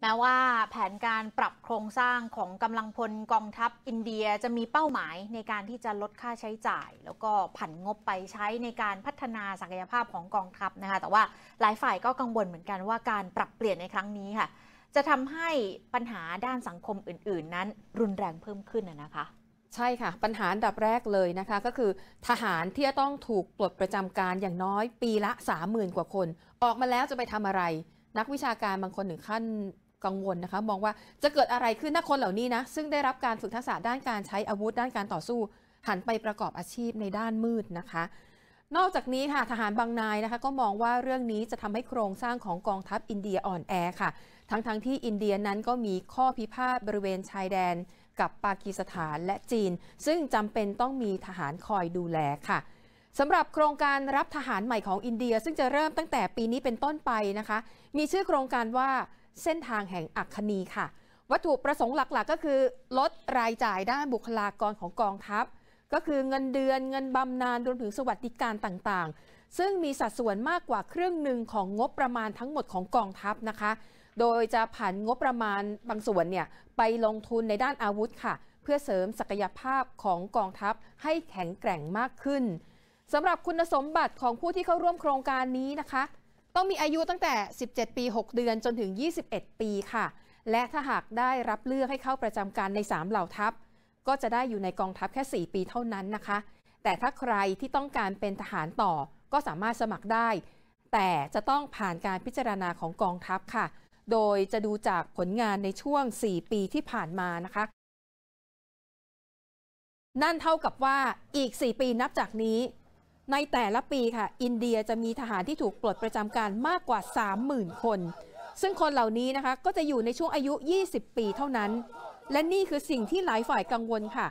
แม้ว่าแผนการปรับโครงสร้างของกำลังพลกองทัพอินเดียจะมีเป้าหมายในการที่จะลดค่าใช้จ่าย แล้วก็ผันงบไปใช้ในการพัฒนาศักยภาพของกองทัพนะคะแต่ว่าหลายฝ่ายก็กังวลเหมือนกัน ว่าการปรับเปลี่ยนในครั้งนี้ค่ะจะทำให้ปัญหาด้านสังคมอื่น ๆ นั้นรุนแรงเพิ่มขึ้นนะคะ ใช่ค่ะ ปัญหาดับแรกเลยนะคะก็คือทหารที่จะต้องถูกปลดประจำการอย่างน้อยปีละ30,000กว่าคน ออกมาแล้วจะไปทำอะไร นักวิชาการบางคนถึงขั้นกังวลนะคะมองว่าจะเกิดอะไรขึ้นถ้าคนเหล่านี้นะซึ่งได้รับการฝึกทักษะด้านการใช้อาวุธ ด้านการต่อสู้ หันไปประกอบอาชีพในด้านมืดนะคะ นอกจากนี้ค่ะทหารบางนายนะคะ ก็มองว่าเรื่องนี้จะทำให้โครงสร้างของกองทัพอินเดียอ่อนแอค่ะทั้งๆทที่อินเดียนั้นก็มีข้อพิพาทบริเวณชายแดน กับปากีสถานและจีน ซึ่งจำเป็นต้องมีทหารคอยดูแลค่ะสำหรับโครงการรับทหารใหม่ของอินเดีย ซึ่งจะเริ่มตั้งแต่ปีนี้เป็นต้นไปนะคะ มีชื่อโครงการว่าเส้นทางแห่งอัคคีค่ะ วัตถุประสงค์หลัก ๆ ก็คือ ลดรายจ่ายด้านบุคลากรของกองทัพ ก็คือเงินเดือนเงินบำนาญรวมถึงสวัสดิการต่างๆ ซึ่งมีสัดส่วนมากกว่าครึ่งหนึ่งของงบประมาณทั้งหมดของกองทัพนะคะ โดยจะผันงบประมาณบางส่วนเนี่ยไปลงทุนในด้านอาวุธค่ะ เพื่อเสริมศักยภาพของกองทัพให้แข็งแกร่งมากขึ้นสำหรับคุณสมบัติของผู้ที่เข้าร่วมโครงการนี้นะคะต้องมีอายุตั้งแต่ 17 ปี 6 เดือนจนถึง 21 ปี ค่ะ และถ้าหากได้รับเลือกให้เข้าประจำการใน 3 เหล่าทัพ ก็จะได้อยู่ในกองทัพแค่ 4 ปีเท่านั้นนะคะ แต่ถ้าใครที่ต้องการเป็นทหารต่อก็สามารถสมัครได้ แต่จะต้องผ่านการพิจารณาของกองทัพค่ะ โดยจะดูจากผลงานในช่วง 4 ปีที่ผ่านมานะคะ นั่นเท่ากับว่าอีก 4 ปีนับจากนี้ในแต่ละปีค่ะ อินเดียจะมีทหารที่ถูกปลดประจำการมากกว่า 30,000 คน ซึ่งคนเหล่านี้นะคะ ก็จะอยู่ในช่วงอายุ 20 ปีเท่านั้น และนี่คือสิ่งที่หลายฝ่ายกังวลค่ะ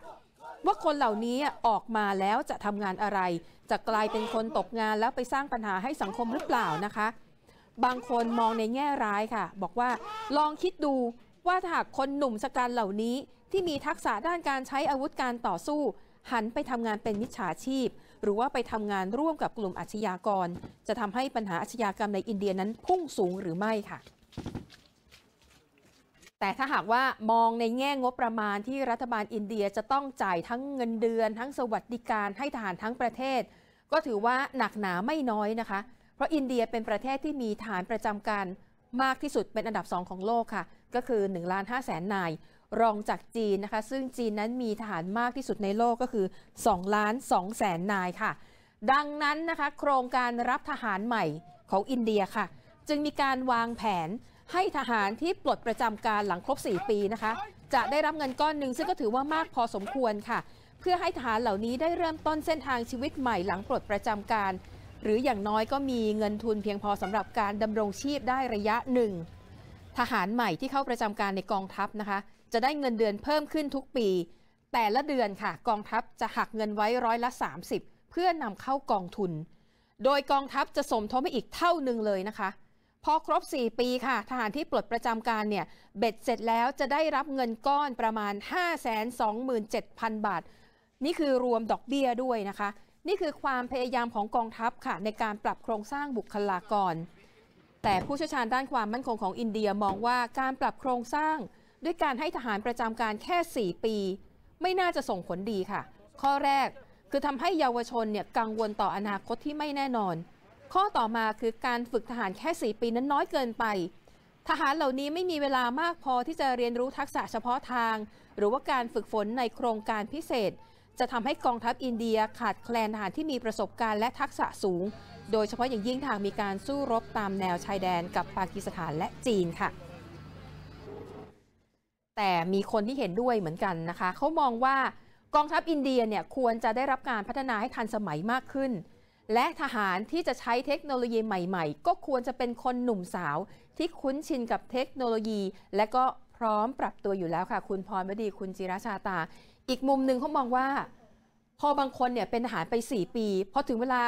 ว่าคนเหล่านี้ออกมาแล้วจะทำงานอะไร จะกลายเป็นคนตกงานแล้วไปสร้างปัญหาให้สังคมหรือเปล่านะคะ บางคนมองในแง่ร้ายค่ะ บอกว่าลองคิดดูว่าถ้าหากคนหนุ่มสการเหล่านี้ ที่มีทักษะด้านการใช้อาวุธการต่อสู้ หันไปทำงานเป็นมิจฉาชีพหรือว่าไปทำงานร่วมกับกลุ่มอาชญากร จะทำให้ปัญหาอาชญากรรมในอินเดียนั้นพุ่งสูงหรือไม่ค่ะ แต่ถ้าหากว่ามองในแง่งบประมาณที่รัฐบาลอินเดียจะต้องจ่ายทั้งเงินเดือน ทั้งสวัสดิการให้ทหารทั้งประเทศ ก็ถือว่าหนักหนาไม่น้อยนะคะ เพราะอินเดียเป็นประเทศที่มีฐานประจำการมากที่สุดเป็นอันดับสองของโลกค่ะก็คือ1ล้าน5แสนนายรองจากจีนนะคะ ซึ่งจีนนั้นมีทหารมากที่สุดในโลกก็คือ2ล้าน2แสนนายค่ะดังนั้นนะคะ โครงการรับทหารใหม่ของอินเดียค่ะ จึงมีการวางแผนให้ทหารที่ปลดประจำการหลังครบ 4 ปีนะคะ จะได้รับเงินก้อนหนึ่งซึ่งก็ถือว่ามากพอสมควรค่ะ เพื่อให้ทหารเหล่านี้ได้เริ่มต้นเส้นทางชีวิตใหม่หลังปลดประจำการ หรืออย่างน้อยก็มีเงินทุน เพียงพอสำหรับการดำรงชีพได้ระยะหนึ่งทหารใหม่ที่เข้าประจำการในกองทัพนะคะจะได้เงินเดือนเพิ่มขึ้นทุกปี แต่ละเดือนค่ะกองทัพจะหักเงินไว้ร้อยละ 30 เพื่อนำเข้ากองทุน โดยกองทัพจะสมทบไปอีกเท่าหนึ่งเลยนะคะพอครบ 4 ปีค่ะทหารที่ปลดประจำการเนี่ยเบ็ดเสร็จแล้วจะได้รับเงินก้อนประมาณ 527,000 บาท นี่คือรวมดอกเบี้ยด้วยนะคะ นี่คือความพยายามของกองทัพค่ะในการปรับโครงสร้างบุคลากร แต่ผู้เชี่ยวชาญด้านความมั่นคงของอินเดียมองว่าการปรับโครงสร้างด้วยการให้ทหารประจำการแค่ 4 ปี ไม่น่าจะส่งผลดีค่ะ ข้อแรกคือทำให้เยาวชน เนี่ย กังวลต่ออนาคตที่ไม่แน่นอน ข้อต่อมาคือการฝึกทหารแค่ 4 ปีนั้นน้อยเกินไป ทหารเหล่านี้ไม่มีเวลามากพอที่จะเรียนรู้ทักษะเฉพาะทาง หรือว่าการฝึกฝนในโครงการพิเศษ จะทำให้กองทัพอินเดียขาดแคลนทหารที่มีประสบการณ์และทักษะสูง โดยเฉพาะอย่างยิ่งทางมีการสู้รบตามแนวชายแดนกับปากีสถานและจีนค่ะแต่มีคนที่เห็นด้วยเหมือนกันนะคะ เขามองว่ากองทัพอินเดียเนี่ยควรจะได้รับการพัฒนาให้ทันสมัยมากขึ้น และทหารที่จะใช้เทคโนโลยีใหม่ๆ ก็ควรจะเป็นคนหนุ่มสาวที่คุ้นชินกับเทคโนโลยี และก็พร้อมปรับตัวอยู่แล้วค่ะ คุณพรวดี คุณจิราชาตา อีกมุมหนึ่งเขามองว่า พอบางคนเนี่ยเป็นทหารไป 4 ปีพอถึงเวลา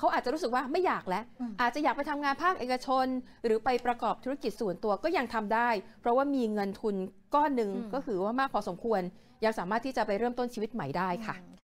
เขาอาจจะรู้สึกว่าไม่อยากแล้ว อาจจะอยากไปทำงานภาคเอกชน หรือไปประกอบธุรกิจส่วนตัวก็ยังทำได้ เพราะว่ามีเงินทุนก้อนหนึ่ง ก็คือว่ามากพอสมควรยังสามารถที่จะไปเริ่มต้นชีวิตใหม่ได้ค่ะ